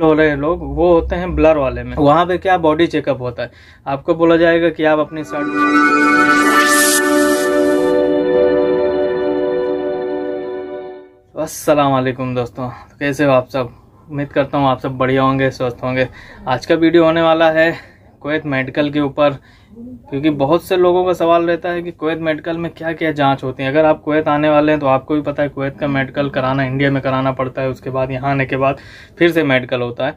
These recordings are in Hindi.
हो रहे लोग वो होते हैं ब्लर वाले में वहाँ पे क्या बॉडी चेकअप होता है आपको बोला जाएगा कि आप अपनी शर्ट तो अस्सलाम दोस्तों तो कैसे हो आप सब उम्मीद करता हूँ आप सब बढ़िया होंगे स्वस्थ होंगे आज का वीडियो होने वाला है कोवैत मेडिकल के ऊपर क्योंकि बहुत से लोगों का सवाल रहता है कि कोवैत मेडिकल में क्या क्या जांच होती है अगर आप कोवैत आने वाले हैं तो आपको भी पता है कोवैत का मेडिकल कराना इंडिया में कराना पड़ता है उसके बाद यहाँ आने के बाद फिर से मेडिकल होता है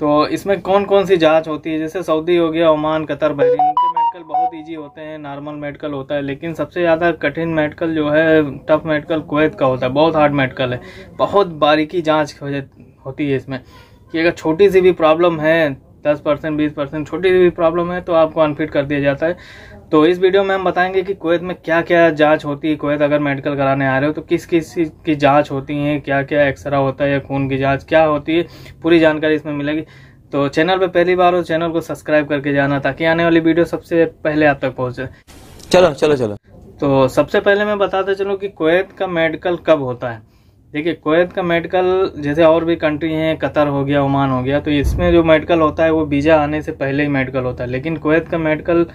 तो इसमें कौन कौन सी जाँच होती है जैसे सऊदी हो गया ओमान कतर बहरीन के मेडिकल बहुत ईजी होते हैं नॉर्मल मेडिकल होता है लेकिन सबसे ज़्यादा कठिन मेडिकल जो है टफ मेडिकल कोवैत का होता है बहुत हार्ड मेडिकल है बहुत बारीकी जाँच होती है इसमें कि अगर छोटी सी भी प्रॉब्लम है दस परसेंट बीस परसेंट छोटी भी प्रॉब्लम है तो आपको अनफिट कर दिया जाता है तो इस वीडियो में हम बताएंगे कि कोवैत में क्या क्या जांच होती है कोवैत अगर मेडिकल कराने आ रहे हो तो किस किस की जांच होती है क्या क्या एक्सरे होता है या खून की जांच क्या होती है पूरी जानकारी इसमें मिलेगी तो चैनल पर पहली बार हो चैनल को सब्सक्राइब करके जाना ताकि आने वाली वीडियो सबसे पहले आप तक पहुँचे चलो चलो चलो तो सबसे पहले मैं बताता चलूँ कि कोवैत का मेडिकल कब होता है देखिए कोवैत का मेडिकल जैसे और भी कंट्री हैं कतर हो गया ओमान हो गया तो इसमें जो मेडिकल होता है वो वीज़ा आने से पहले ही मेडिकल होता है लेकिन कोवैत का मेडिकल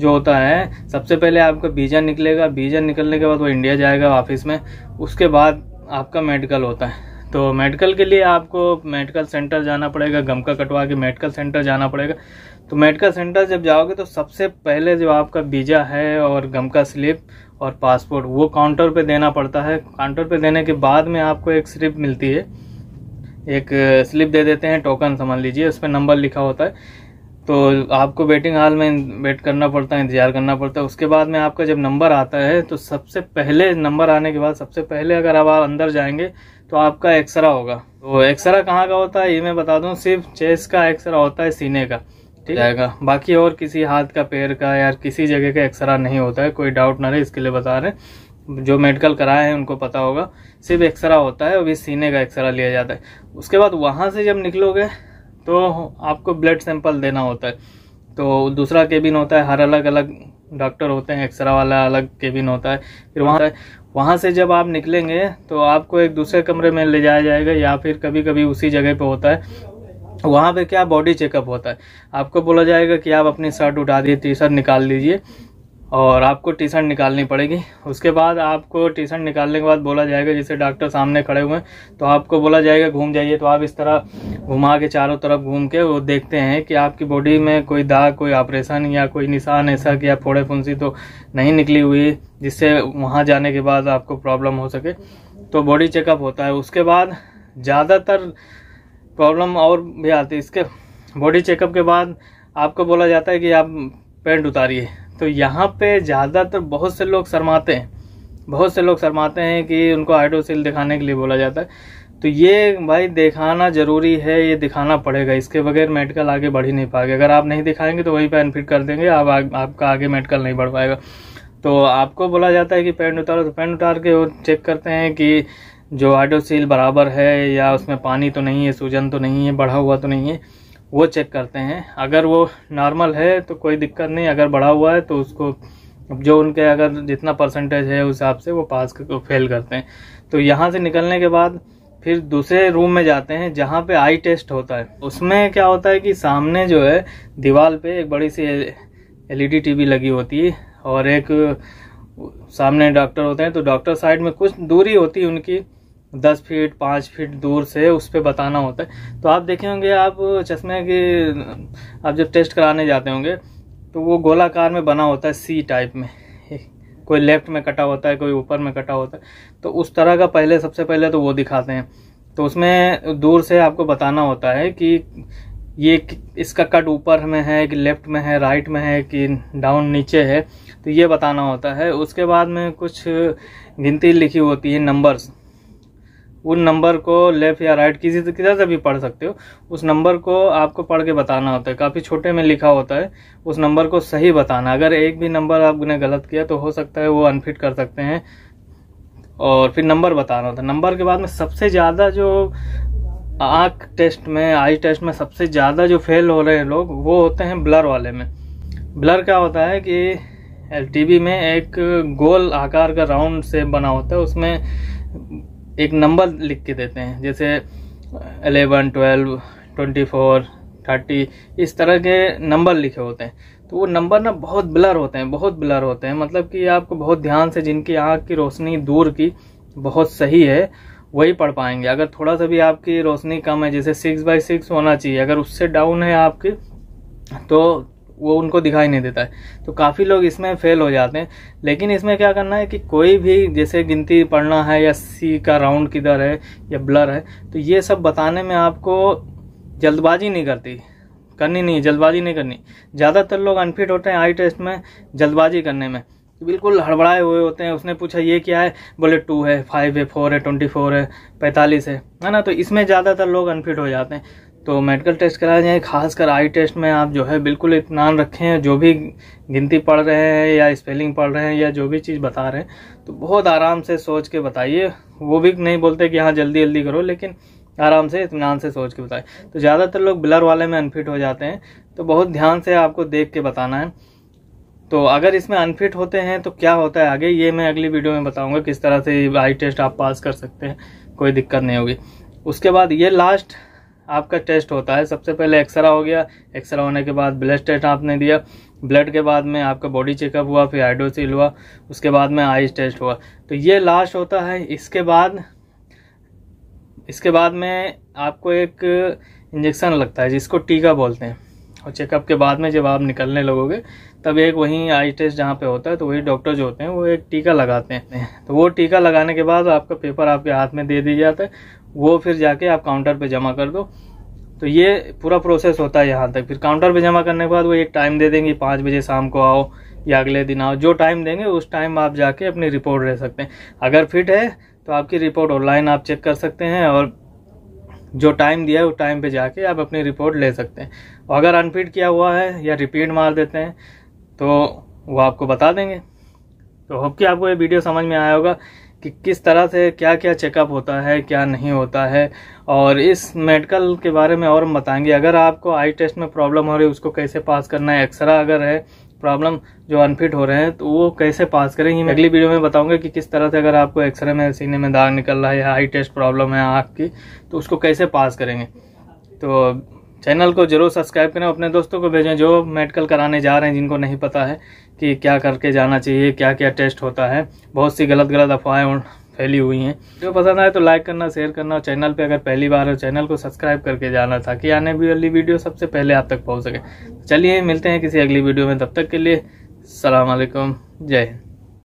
जो होता है सबसे पहले आपका वीज़ा निकलेगा वीज़ा निकलने के बाद वो इंडिया जाएगा ऑफिस में उसके बाद आपका मेडिकल होता है तो मेडिकल के लिए आपको मेडिकल सेंटर जाना पड़ेगा गमका कटवा के मेडिकल सेंटर जाना पड़ेगा तो मेडिकल सेंटर जब जाओगे तो सबसे पहले जो आपका वीज़ा है और गमका स्लिप और पासपोर्ट वो काउंटर पे देना पड़ता है काउंटर पे देने के बाद में आपको एक स्लिप मिलती है एक स्लिप दे देते हैं टोकन समझ लीजिए उस पर नंबर लिखा होता है तो आपको वेटिंग हॉल में वेट करना पड़ता है इंतज़ार करना पड़ता है उसके बाद में आपका जब नंबर आता है तो सबसे पहले नंबर आने के बाद सबसे पहले अगर आप अंदर जाएंगे तो आपका एक्सरा होगा तो एक्सरा कहाँ का होता है ये मैं बता दूँ सिर्फ चेस्ट का एक्सरा होता है सीने का जाएगा बाकी और किसी हाथ का पैर का या किसी जगह का एक्सरा नहीं होता है कोई डाउट ना रहे इसके लिए बता रहे हैं जो मेडिकल कराए हैं उनको पता होगा सिर्फ एक्सरा होता है और भी सीने का एक्सरा लिया जाता है उसके बाद वहाँ से जब निकलोगे तो आपको ब्लड सैंपल देना होता है तो दूसरा केबिन होता है हर अलग अलग डॉक्टर होते हैं एक्सरा वाला अलग केबिन होता है फिर वहाँ वहाँ से जब आप निकलेंगे तो आपको एक दूसरे कमरे में ले जाया जाएगा या फिर कभी कभी उसी जगह पे होता है वहाँ पे क्या बॉडी चेकअप होता है आपको बोला जाएगा कि आप अपनी शर्ट उठा दिए टी शर्ट निकाल लीजिए और आपको टी शर्ट निकालनी पड़ेगी उसके बाद आपको टी शर्ट निकालने के बाद बोला जाएगा जैसे डॉक्टर सामने खड़े हुए हैं तो आपको बोला जाएगा घूम जाइए तो आप इस तरह घुमा के चारों तरफ घूम के वो देखते हैं कि आपकी बॉडी में कोई दाग कोई ऑपरेशन या कोई निशान ऐसा कि आप फोड़े फुंसी तो नहीं निकली हुई जिससे वहाँ जाने के बाद आपको प्रॉब्लम हो सके तो बॉडी चेकअप होता है उसके बाद ज़्यादातर प्रॉब्लम और भी आती है इसके बॉडी चेकअप के बाद आपको बोला जाता है कि आप पेंट उतारिए तो यहाँ पे ज़्यादातर बहुत से लोग शर्माते हैं बहुत से लोग शर्माते हैं कि उनको हाइड्रोसिल दिखाने के लिए बोला जाता है तो ये भाई दिखाना ज़रूरी है ये दिखाना पड़ेगा इसके बगैर मेडिकल आगे बढ़ ही नहीं पाएगा अगर आप नहीं दिखाएंगे तो वही पेन फिट कर देंगे आप आ, आपका आगे मेडिकल नहीं बढ़ पाएगा तो आपको बोला जाता है कि पेंट उतारो तो पेंट उतार के वो चेक करते हैं कि जो हाइड्रोसील बराबर है या उसमें पानी तो नहीं है सूजन तो नहीं है बढ़ा हुआ तो नहीं है वो चेक करते हैं अगर वो नॉर्मल है तो कोई दिक्कत नहीं अगर बढ़ा हुआ है तो उसको जो उनके अगर जितना परसेंटेज है उस हिसाब से वो पास को फेल करते हैं तो यहाँ से निकलने के बाद फिर दूसरे रूम में जाते हैं जहाँ पे आई टेस्ट होता है उसमें क्या होता है कि सामने जो है दीवार पे एक बड़ी सी एलईडी टीवी e लगी होती है और एक सामने डॉक्टर होते हैं तो डॉक्टर साइड में कुछ दूरी होती है उनकी दस फीट पाँच फीट दूर से उस पर बताना होता है तो आप देखे होंगे आप चश्मे के आप जब टेस्ट कराने जाते होंगे तो वो गोलाकार में बना होता है सी टाइप में कोई लेफ्ट में कटा होता है कोई ऊपर में कटा होता है तो उस तरह का पहले सबसे पहले तो वो दिखाते हैं तो उसमें दूर से आपको बताना होता है कि ये इसका कट ऊपर में है कि लेफ्ट में है राइट में है कि डाउन नीचे है तो ये बताना होता है उसके बाद में कुछ गिनती लिखी होती है नंबर्स उन नंबर को लेफ़्ट या राइट किसी किधर से भी पढ़ सकते हो उस नंबर को आपको पढ़ के बताना होता है काफ़ी छोटे में लिखा होता है उस नंबर को सही बताना अगर एक भी नंबर आपने गलत किया तो हो सकता है वो अनफिट कर सकते हैं और फिर नंबर बताना होता है नंबर के बाद में सबसे ज़्यादा जो आँख टेस्ट में आई टेस्ट में सबसे ज़्यादा जो फेल हो रहे हैं लोग वो होते हैं ब्लर वाले में ब्लर क्या होता है कि एल में एक गोल आकार का राउंड से बना होता है उसमें एक नंबर लिख के देते हैं जैसे eleven twelve twenty four thirty इस तरह के नंबर लिखे होते हैं तो वो नंबर ना बहुत ब्लर होते हैं बहुत ब्लर होते हैं मतलब कि आपको बहुत ध्यान से जिनकी आँख की रोशनी दूर की बहुत सही है वही पढ़ पाएंगे अगर थोड़ा सा भी आपकी रोशनी कम है जैसे सिक्स बाई सिक्स होना चाहिए अगर उससे डाउन है आपकी तो वो उनको दिखाई नहीं देता है तो काफ़ी लोग इसमें फेल हो जाते हैं लेकिन इसमें क्या करना है कि कोई भी जैसे गिनती पढ़ना है या सी का राउंड किधर है या ब्लर है तो ये सब बताने में आपको जल्दबाजी नहीं करती करनी नहीं जल्दबाजी नहीं करनी ज़्यादातर लोग अनफिट होते हैं आई टेस्ट में जल्दबाजी करने में बिल्कुल हड़बड़ाए हुए होते हैं उसने पूछा ये क्या है बोले टू है फाइव है फोर है ट्वेंटी फोर है पैंतालीस है है ना तो इसमें ज़्यादातर लोग अनफिट हो जाते हैं तो मेडिकल टेस्ट कराए जाए खासकर आई टेस्ट में आप जो है बिल्कुल इतमान रखें जो भी गिनती पढ़ रहे हैं या स्पेलिंग पढ़ रहे हैं या जो भी चीज़ बता रहे हैं तो बहुत आराम से सोच के बताइए वो भी नहीं बोलते कि हाँ जल्दी जल्दी करो लेकिन आराम से इतमान से सोच के बताए तो ज़्यादातर लोग ब्लर वाले में अनफिट हो जाते हैं तो बहुत ध्यान से आपको देख के बताना है तो अगर इसमें अनफिट होते हैं तो क्या होता है आगे ये मैं अगली वीडियो में बताऊंगा किस तरह से आई टेस्ट आप पास कर सकते हैं कोई दिक्कत नहीं होगी उसके बाद ये लास्ट आपका टेस्ट होता है सबसे पहले एक्सरा हो गया एक्सरा होने के बाद ब्लड टेस्ट आपने दिया ब्लड के बाद में आपका बॉडी चेकअप हुआ फिर हाइड्रोसिल हुआ उसके बाद में आइस टेस्ट हुआ तो ये लास्ट होता है इसके बाद इसके बाद में आपको एक इंजेक्शन लगता है जिसको टीका बोलते हैं और चेकअप के बाद में जब आप निकलने लगोगे तब एक वहीं आई टेस्ट जहाँ पे होता है तो वही डॉक्टर जो होते हैं वो एक टीका लगाते हैं तो वो टीका लगाने के बाद आपका पेपर आपके हाथ में दे दिया जाता है वो फिर जाके आप काउंटर पे जमा कर दो तो ये पूरा प्रोसेस होता है यहाँ तक फिर काउंटर पे जमा करने के बाद वो एक टाइम दे देंगे पाँच बजे शाम को आओ या अगले दिन आओ जो टाइम देंगे उस टाइम आप जाके अपनी रिपोर्ट ले सकते हैं अगर फिट है तो आपकी रिपोर्ट ऑनलाइन आप चेक कर सकते हैं और जो टाइम दिया है उस टाइम पर जाके आप अपनी रिपोर्ट ले सकते हैं और अगर अनफिट किया हुआ है या रिपीट मार देते हैं तो वो आपको बता देंगे तो होप कि आपको ये वीडियो समझ में आया होगा कि किस तरह से क्या क्या चेकअप होता है क्या नहीं होता है और इस मेडिकल के बारे में और हम बताएंगे अगर आपको आई टेस्ट में प्रॉब्लम हो रही है उसको कैसे पास करना है एक्सरा अगर है प्रॉब्लम जो अनफिट हो रहे हैं तो वो कैसे पास करें मैं अगली वीडियो में बताऊंगा कि किस तरह से अगर आपको एक्सरे में सीने में दाग निकल रहा है या आई टेस्ट प्रॉब्लम है आँख की तो उसको कैसे पास करेंगे तो चैनल को जरूर सब्सक्राइब करें अपने दोस्तों को भेजें जो मेडिकल कराने जा रहे हैं जिनको नहीं पता है कि क्या करके जाना चाहिए क्या क्या टेस्ट होता है बहुत सी गलत गलत अफवाहें फैली हुई हैं जो पसंद आए तो लाइक करना शेयर करना और चैनल पे अगर पहली बार हो चैनल को सब्सक्राइब करके जाना ताकि आने भी वाली वीडियो सबसे पहले आप तक पहुँच सके चलिए मिलते हैं किसी अगली वीडियो में तब तक के लिए सलामकुम जय हिंद